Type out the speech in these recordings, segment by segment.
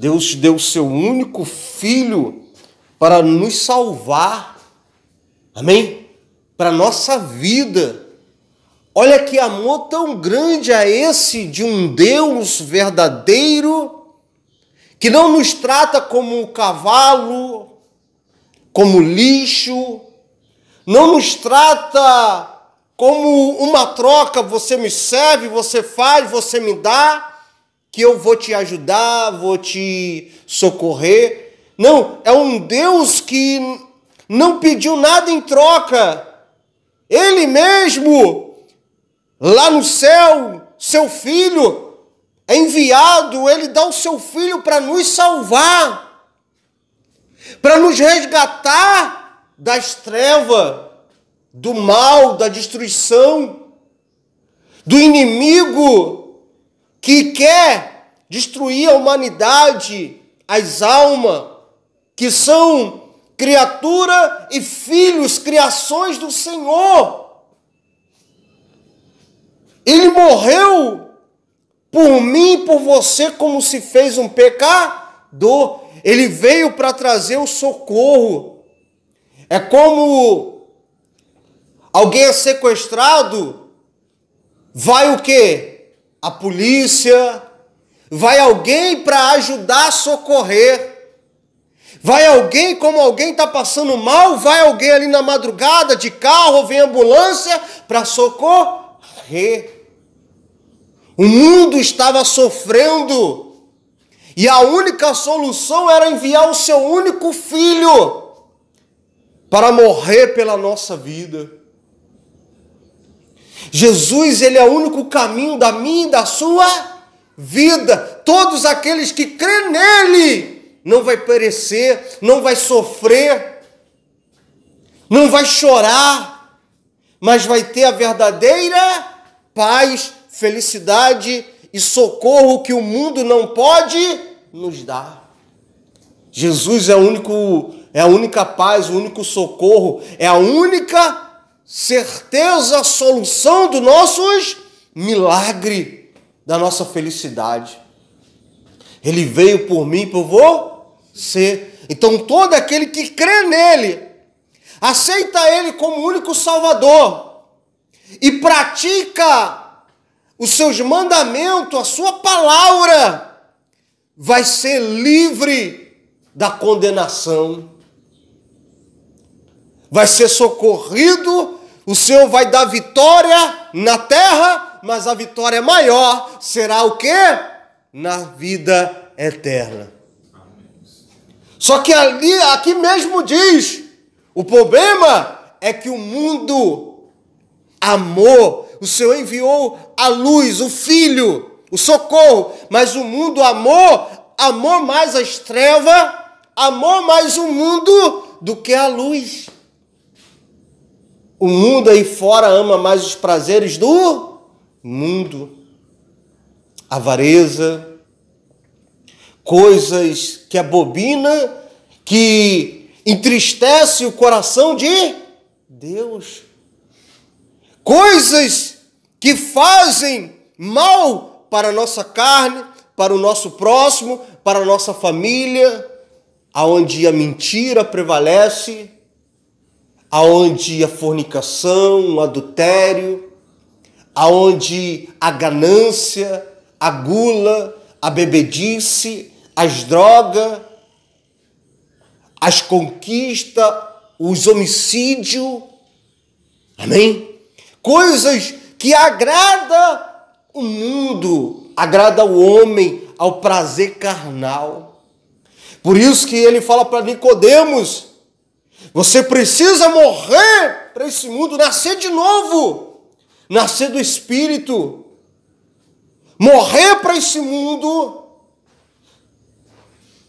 Deus deu seu único filho para nos salvar. Amém? Para nossa vida. Olha que amor tão grande é esse de um Deus verdadeiro que não nos trata como cavalo, como lixo, não nos trata como uma troca, você me serve, você faz, você me dá que eu vou te ajudar, vou te socorrer. Não, é um Deus que não pediu nada em troca. Ele mesmo, lá no céu, seu filho é enviado, ele dá o seu filho para nos salvar, para nos resgatar das trevas, do mal, da destruição, do inimigo que quer destruir a humanidade, as almas, que são criatura e filhos, criações do Senhor. Ele morreu por mim por você, como se fez um pecador. Ele veio para trazer o socorro. É como alguém é sequestrado, vai o quê? a polícia, vai alguém para ajudar socorrer. Vai alguém, como alguém está passando mal, vai alguém ali na madrugada de carro, vem ambulância para socorrer. O mundo estava sofrendo e a única solução era enviar o seu único filho para morrer pela nossa vida. Jesus, ele é o único caminho da minha e da sua vida. Todos aqueles que crêem nele não vai perecer, não vai sofrer, não vai chorar, mas vai ter a verdadeira paz, felicidade e socorro que o mundo não pode nos dar. Jesus é o único é a única paz, o único socorro, é a única certeza, a solução dos nossos milagre, da nossa felicidade. Ele veio por mim, por você. Então todo aquele que crê nele, aceita ele como único salvador e pratica os seus mandamentos, a sua palavra, vai ser livre da condenação vai ser socorrido o Senhor vai dar vitória na terra, mas a vitória maior será o quê? Na vida eterna. Só que ali, aqui mesmo diz: o problema é que o mundo amou, o Senhor enviou a luz, o Filho, o socorro, mas o mundo amou, amou mais a estrela, amou mais o mundo do que a luz. O mundo aí fora ama mais os prazeres do mundo, avareza, coisas que abobina, que entristece o coração de Deus, coisas que fazem mal para a nossa carne, para o nosso próximo, para a nossa família, aonde a mentira prevalece aonde a fornicação, o adultério, aonde a ganância, a gula, a bebedice, as drogas, as conquistas, os homicídios, amém? Coisas que agrada o mundo, agrada o homem ao prazer carnal. Por isso que ele fala para Nicodemos, você precisa morrer para esse mundo, nascer de novo, nascer do Espírito, morrer para esse mundo,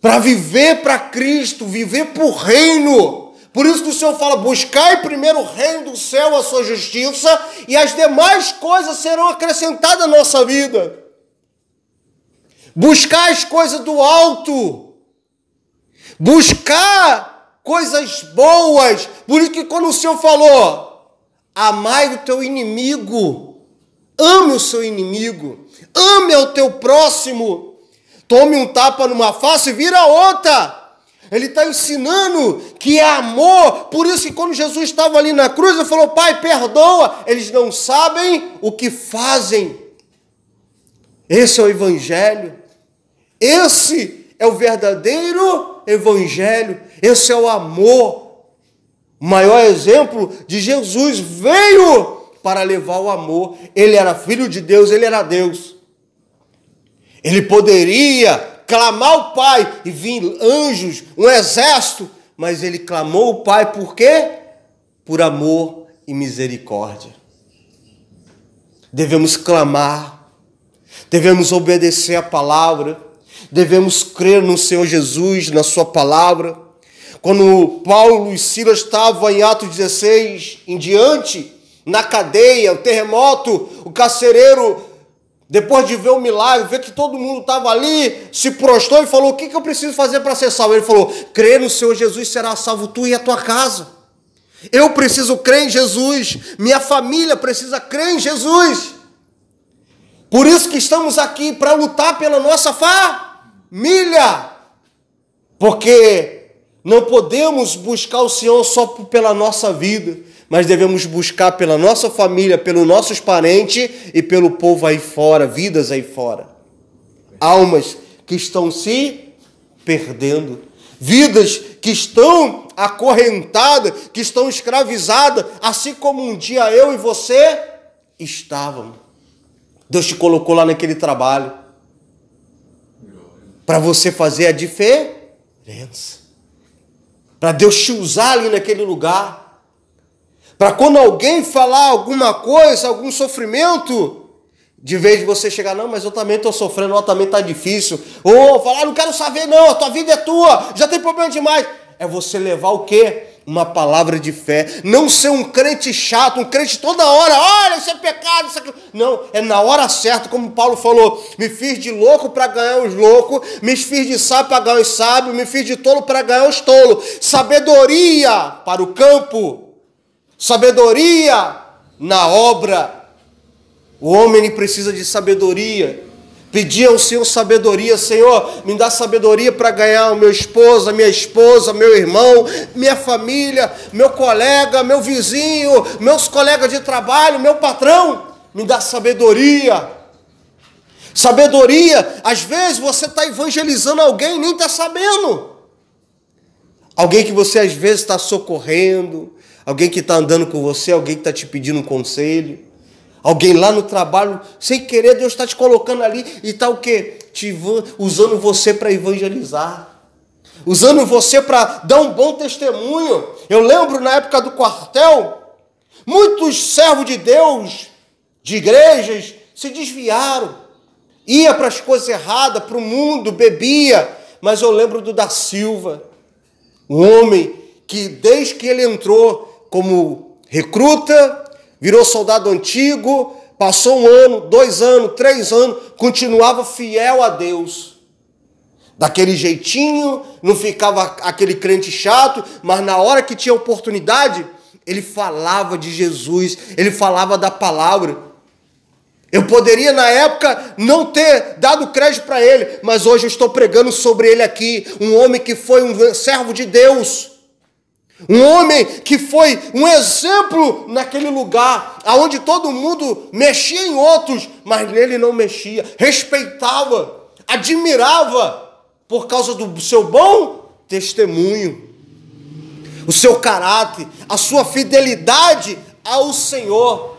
para viver para Cristo, viver para o reino. Por isso que o Senhor fala: buscai primeiro o reino do céu, a sua justiça, e as demais coisas serão acrescentadas à nossa vida. Buscar as coisas do alto, buscar coisas boas. Por isso que quando o Senhor falou, amai o teu inimigo, ame o seu inimigo, ame o teu próximo, tome um tapa numa face e vira outra. Ele está ensinando que é amor. Por isso que quando Jesus estava ali na cruz, ele falou: Pai, perdoa. Eles não sabem o que fazem. Esse é o Evangelho. Esse é o verdadeiro Evangelho. Esse é o amor. O maior exemplo de Jesus veio para levar o amor. Ele era filho de Deus, ele era Deus. Ele poderia clamar o Pai e vir anjos, um exército, mas ele clamou o Pai por quê? Por amor e misericórdia. Devemos clamar, devemos obedecer a palavra, devemos crer no Senhor Jesus, na Sua palavra, quando Paulo e Silas estavam em Atos 16 em diante, na cadeia, o terremoto, o carcereiro, depois de ver o milagre, ver que todo mundo estava ali, se prostrou e falou: O que, que eu preciso fazer para ser salvo? Ele falou: Crê no Senhor Jesus, será salvo tu e a tua casa. Eu preciso crer em Jesus, minha família precisa crer em Jesus. Por isso que estamos aqui para lutar pela nossa família. Porque não podemos buscar o Senhor só pela nossa vida, mas devemos buscar pela nossa família, pelos nossos parentes e pelo povo aí fora, vidas aí fora. Almas que estão se perdendo, vidas que estão acorrentadas, que estão escravizadas, assim como um dia eu e você estavam. Deus te colocou lá naquele trabalho para você fazer a diferença para Deus te usar ali naquele lugar, para quando alguém falar alguma coisa, algum sofrimento, de vez de você chegar, não, mas eu também estou sofrendo, ó, também está difícil, ou falar, ah, não quero saber não, a tua vida é tua, já tem problema demais, é você levar o quê? uma palavra de fé, não ser um crente chato, um crente toda hora, olha, isso é pecado, isso é... Não, é na hora certa, como Paulo falou, me fiz de louco para ganhar os loucos, me fiz de sábio para ganhar os sábios, me fiz de tolo para ganhar os tolos. Sabedoria para o campo, sabedoria na obra. O homem precisa de sabedoria. Pedir ao Senhor sabedoria, Senhor, me dá sabedoria para ganhar o meu esposo, a minha esposa, meu irmão, minha família, meu colega, meu vizinho, meus colegas de trabalho, meu patrão. Me dá sabedoria. Sabedoria, às vezes você está evangelizando alguém e nem está sabendo. Alguém que você às vezes está socorrendo, alguém que está andando com você, alguém que está te pedindo um conselho. Alguém lá no trabalho, sem querer, Deus está te colocando ali e está o quê? Te, usando você para evangelizar. Usando você para dar um bom testemunho. Eu lembro na época do quartel, muitos servos de Deus, de igrejas, se desviaram. Ia para as coisas erradas, para o mundo, bebia. Mas eu lembro do da Silva, um homem que desde que ele entrou como recruta, virou soldado antigo, passou um ano, dois anos, três anos, continuava fiel a Deus. Daquele jeitinho, não ficava aquele crente chato, mas na hora que tinha oportunidade, ele falava de Jesus, ele falava da palavra. Eu poderia na época não ter dado crédito para ele, mas hoje eu estou pregando sobre ele aqui, um homem que foi um servo de Deus um homem que foi um exemplo naquele lugar, aonde todo mundo mexia em outros, mas nele não mexia, respeitava, admirava por causa do seu bom testemunho, o seu caráter, a sua fidelidade ao Senhor.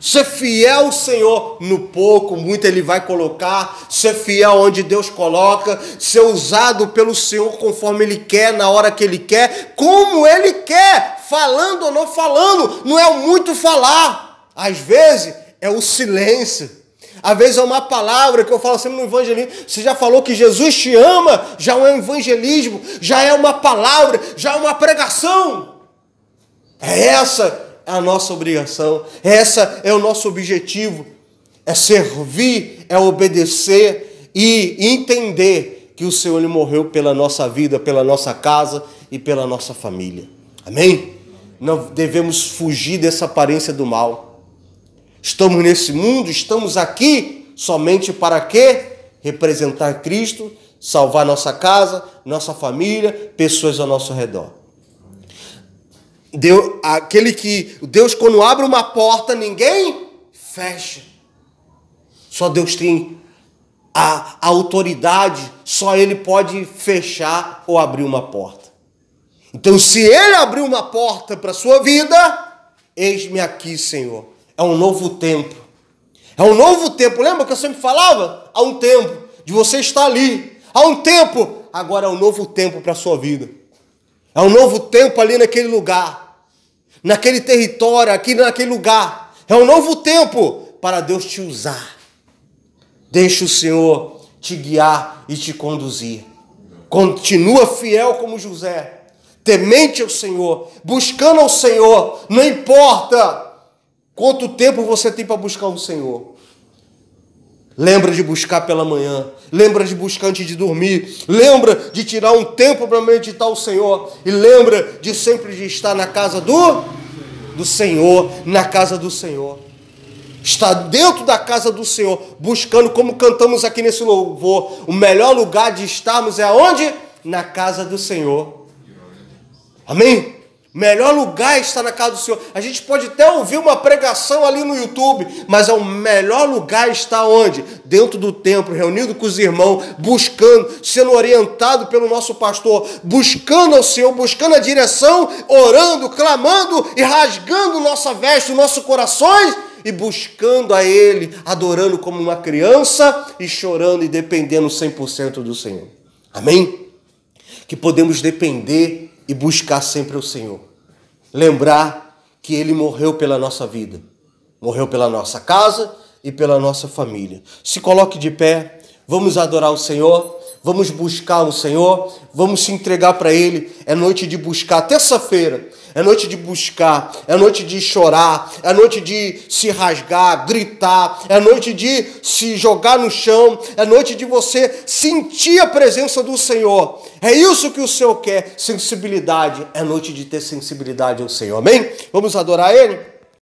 Ser fiel ao Senhor no pouco, muito Ele vai colocar. Ser fiel onde Deus coloca. Ser usado pelo Senhor conforme Ele quer, na hora que Ele quer, como Ele quer, falando ou não falando. Não é o muito falar. Às vezes é o silêncio. Às vezes é uma palavra que eu falo sempre no evangelismo. Você já falou que Jesus te ama, já é um evangelismo, já é uma palavra, já é uma pregação. É essa a nossa obrigação, essa é o nosso objetivo, é servir, é obedecer e entender que o Senhor morreu pela nossa vida, pela nossa casa e pela nossa família. Amém? Não devemos fugir dessa aparência do mal. Estamos nesse mundo, estamos aqui somente para quê? Representar Cristo, salvar nossa casa, nossa família, pessoas ao nosso redor. Deus, aquele que Deus quando abre uma porta, ninguém fecha. Só Deus tem a, a autoridade, só ele pode fechar ou abrir uma porta. Então, se ele abrir uma porta para a sua vida, eis-me aqui, Senhor. É um novo tempo. É um novo tempo. Lembra que eu sempre falava? Há um tempo de você estar ali. Há um tempo. Agora é um novo tempo para a sua vida. É um novo tempo ali naquele lugar, naquele território, aqui naquele lugar. É um novo tempo para Deus te usar. Deixa o Senhor te guiar e te conduzir. Continua fiel como José, temente ao Senhor, buscando ao Senhor, não importa quanto tempo você tem para buscar o Senhor. Lembra de buscar pela manhã. Lembra de buscar antes de dormir. Lembra de tirar um tempo para meditar o Senhor. E lembra de sempre de estar na casa do, do Senhor. Na casa do Senhor. Está dentro da casa do Senhor. Buscando, como cantamos aqui nesse louvor. O melhor lugar de estarmos é onde? Na casa do Senhor. Amém? Melhor lugar está na casa do Senhor. A gente pode até ouvir uma pregação ali no YouTube, mas é o melhor lugar está onde? Dentro do templo, reunido com os irmãos, buscando, sendo orientado pelo nosso pastor, buscando ao Senhor, buscando a direção, orando, clamando e rasgando nossa veste, nossos corações e buscando a Ele, adorando como uma criança e chorando e dependendo 100% do Senhor. Amém? Que podemos depender e buscar sempre o Senhor. Lembrar que Ele morreu pela nossa vida, morreu pela nossa casa e pela nossa família. Se coloque de pé, vamos adorar o Senhor. Vamos buscar o Senhor, vamos se entregar para Ele. É noite de buscar, terça-feira. É noite de buscar, é noite de chorar, é noite de se rasgar, gritar, é noite de se jogar no chão, é noite de você sentir a presença do Senhor. É isso que o Senhor quer, sensibilidade. É noite de ter sensibilidade ao Senhor. Amém? Vamos adorar Ele?